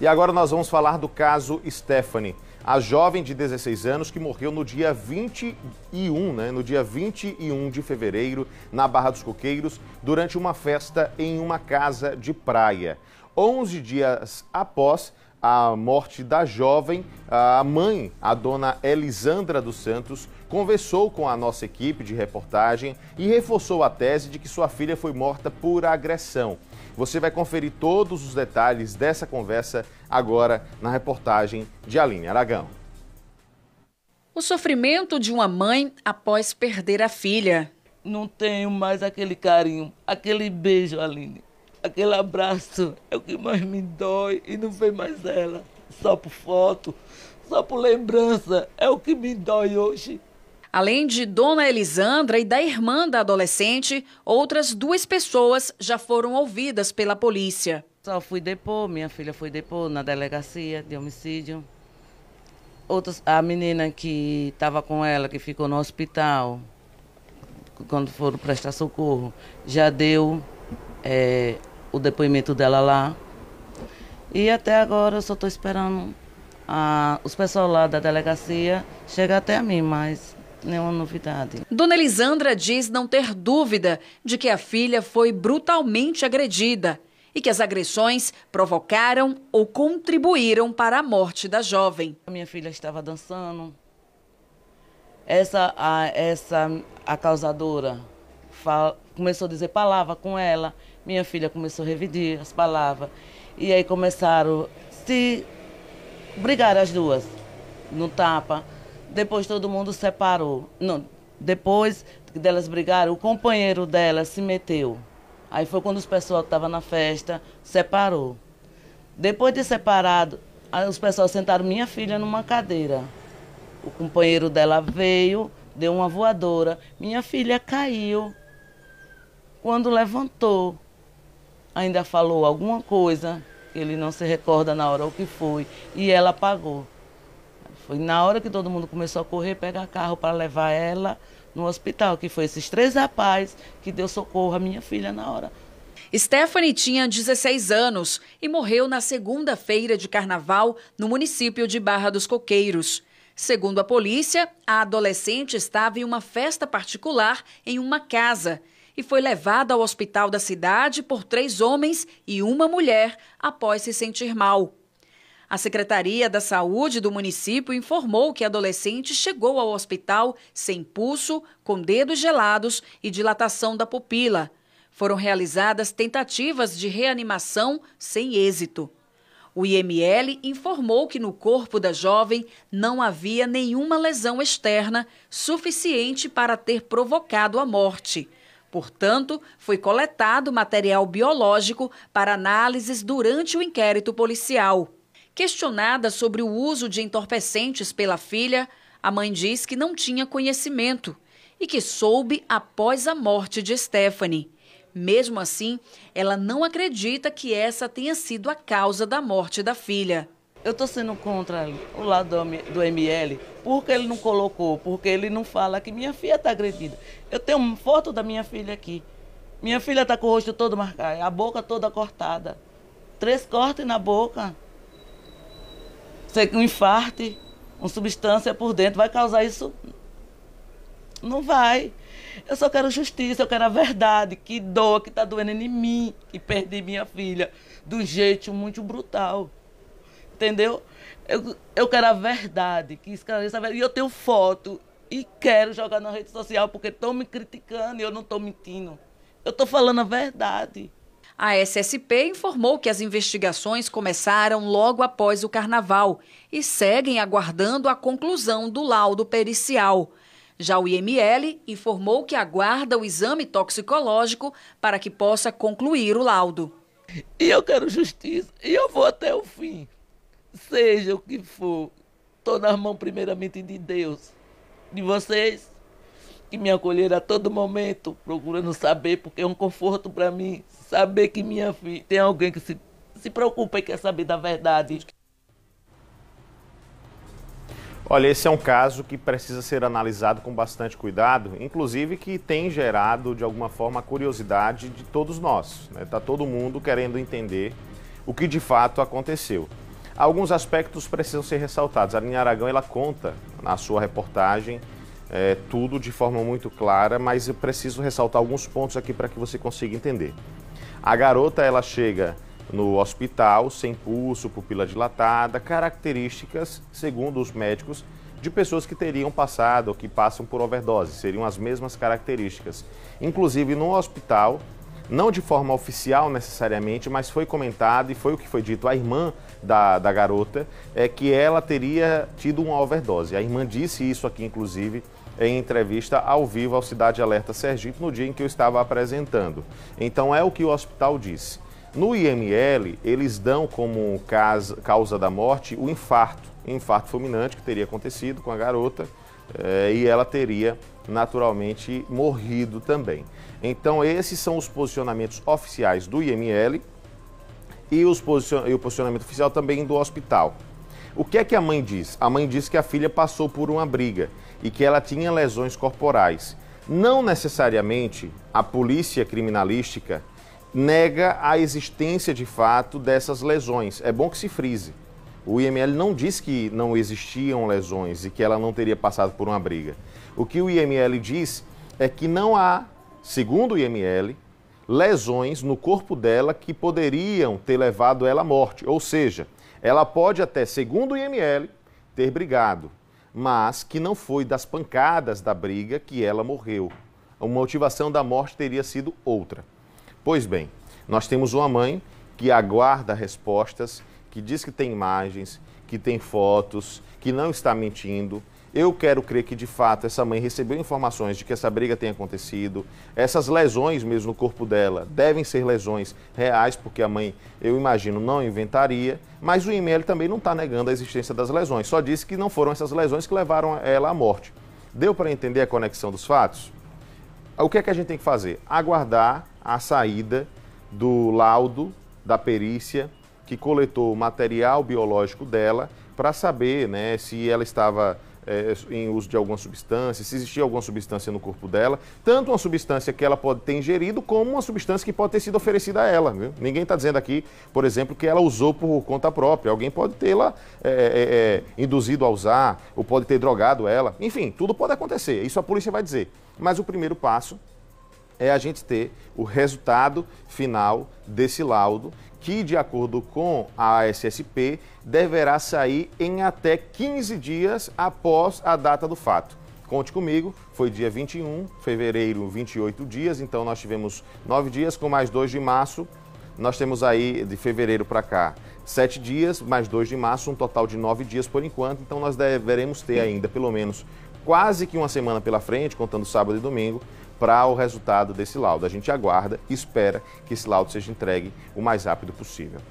E agora nós vamos falar do caso Stephanie, a jovem de 16 anos que morreu no dia 21, né? No dia 21 de fevereiro, na Barra dos Coqueiros, durante uma festa em uma casa de praia. 11 dias após a morte da jovem, a mãe, a dona Elisandra dos Santos, conversou com a nossa equipe de reportagem e reforçou a tese de que sua filha foi morta por agressão. Você vai conferir todos os detalhes dessa conversa agora na reportagem de Aline Aragão. O sofrimento de uma mãe após perder a filha. Não tenho mais aquele carinho, aquele beijo, Aline. Aquele abraço é o que mais me dói e não vem mais ela. Só por foto, só por lembrança, é o que me dói hoje. Além de Dona Elisandra e da irmã da adolescente, outras duas pessoas já foram ouvidas pela polícia. Só fui depor, minha filha foi depor na delegacia de homicídio. Outros, a menina que estava com ela, que ficou no hospital, quando foram prestar socorro, já deu é, o depoimento dela lá. E até agora eu só estou esperando a, os pessoal lá da delegacia chegar até a mim, mas nenhuma né, novidade. Dona Elisandra diz não ter dúvida de que a filha foi brutalmente agredida e que as agressões provocaram ou contribuíram para a morte da jovem. A minha filha estava dançando. Essa a, essa a causadora fala, começou a dizer palavra com ela. Minha filha começou a revidir as palavras. E aí começaram se brigar as duas no tapa. Depois todo mundo separou. Não, depois delas brigaram, o companheiro dela se meteu. Aí foi quando os pessoal que estavam na festa separou. Depois de separado, os pessoal sentaram minha filha numa cadeira. O companheiro dela veio, deu uma voadora. Minha filha caiu. Quando levantou, ainda falou alguma coisa, ele não se recorda na hora o que foi, e ela apagou. Foi na hora que todo mundo começou a correr, pegar carro para levar ela no hospital, que foi esses três rapazes que deu socorro à minha filha na hora. Stephanie tinha 16 anos e morreu na segunda-feira de carnaval no município de Barra dos Coqueiros. Segundo a polícia, a adolescente estava em uma festa particular em uma casa e foi levada ao hospital da cidade por três homens e uma mulher após se sentir mal. A Secretaria da Saúde do município informou que a adolescente chegou ao hospital sem pulso, com dedos gelados e dilatação da pupila. Foram realizadas tentativas de reanimação sem êxito. O IML informou que no corpo da jovem não havia nenhuma lesão externa suficiente para ter provocado a morte. Portanto, foi coletado material biológico para análises durante o inquérito policial. Questionada sobre o uso de entorpecentes pela filha, a mãe diz que não tinha conhecimento e que soube após a morte de Stephanie. Mesmo assim, ela não acredita que essa tenha sido a causa da morte da filha. Eu estou sendo contra o lado do ML porque ele não colocou, porque ele não fala que minha filha está agredida. Eu tenho uma foto da minha filha aqui. Minha filha está com o rosto todo marcado, a boca toda cortada. Três cortes na boca um infarto, uma substância por dentro, vai causar isso? Não vai. Eu só quero justiça, eu quero a verdade, que dor que está doendo em mim, que perdi minha filha de um jeito muito brutal. Entendeu? Eu, eu quero a verdade, que esclareça a verdade. E eu tenho foto e quero jogar na rede social porque estão me criticando e eu não estou mentindo. Eu estou falando a verdade. A SSP informou que as investigações começaram logo após o carnaval e seguem aguardando a conclusão do laudo pericial. Já o IML informou que aguarda o exame toxicológico para que possa concluir o laudo. E eu quero justiça e eu vou até o fim, seja o que for. Estou nas mãos primeiramente de Deus, de vocês que me acolheram a todo momento, procurando saber, porque é um conforto para mim saber que minha filha tem alguém que se, se preocupa e quer saber da verdade. Olha, esse é um caso que precisa ser analisado com bastante cuidado, inclusive que tem gerado, de alguma forma, a curiosidade de todos nós. Está né? Tá todo mundo querendo entender o que de fato aconteceu. Alguns aspectos precisam ser ressaltados. A Linha Aragão ela conta na sua reportagem é, tudo de forma muito clara, mas eu preciso ressaltar alguns pontos aqui para que você consiga entender. A garota ela chega no hospital sem pulso, pupila dilatada, características, segundo os médicos, de pessoas que teriam passado ou que passam por overdose, seriam as mesmas características. Inclusive no hospital, não de forma oficial necessariamente, mas foi comentado e foi o que foi dito à irmã da, da garota, é que ela teria tido uma overdose. A irmã disse isso aqui, inclusive, em entrevista ao vivo ao Cidade Alerta Sergipe no dia em que eu estava apresentando. Então é o que o hospital disse. No IML, eles dão como causa da morte o infarto, infarto fulminante que teria acontecido com a garota eh, e ela teria naturalmente morrido também. Então, esses são os posicionamentos oficiais do IML e, os posicion... e o posicionamento oficial também do hospital. O que é que a mãe diz? A mãe diz que a filha passou por uma briga e que ela tinha lesões corporais. Não necessariamente a polícia criminalística nega a existência de fato dessas lesões. É bom que se frise. O IML não diz que não existiam lesões e que ela não teria passado por uma briga. O que o IML diz é que não há, segundo o IML, lesões no corpo dela que poderiam ter levado ela à morte. Ou seja, ela pode até, segundo o IML, ter brigado, mas que não foi das pancadas da briga que ela morreu. A motivação da morte teria sido outra. Pois bem, nós temos uma mãe que aguarda respostas, que diz que tem imagens, que tem fotos, que não está mentindo, eu quero crer que, de fato, essa mãe recebeu informações de que essa briga tem acontecido. Essas lesões mesmo no corpo dela devem ser lesões reais, porque a mãe, eu imagino, não inventaria. Mas o IML também não está negando a existência das lesões. Só disse que não foram essas lesões que levaram ela à morte. Deu para entender a conexão dos fatos? O que é que a gente tem que fazer? Aguardar a saída do laudo da perícia que coletou o material biológico dela para saber né, se ela estava é, em uso de alguma substância, se existia alguma substância no corpo dela, tanto uma substância que ela pode ter ingerido, como uma substância que pode ter sido oferecida a ela. Viu? Ninguém está dizendo aqui, por exemplo, que ela usou por conta própria. Alguém pode tê-la é é, é, é, induzido a usar, ou pode ter drogado ela. Enfim, tudo pode acontecer. Isso a polícia vai dizer. Mas o primeiro passo é a gente ter o resultado final desse laudo, que, de acordo com a SSP, deverá sair em até 15 dias após a data do fato. Conte comigo, foi dia 21, fevereiro, 28 dias, então nós tivemos nove dias, com mais dois de março, nós temos aí de fevereiro para cá sete dias, mais dois de março, um total de nove dias por enquanto, então nós deveremos ter ainda pelo menos quase que uma semana pela frente, contando sábado e domingo, para o resultado desse laudo. A gente aguarda e espera que esse laudo seja entregue o mais rápido possível.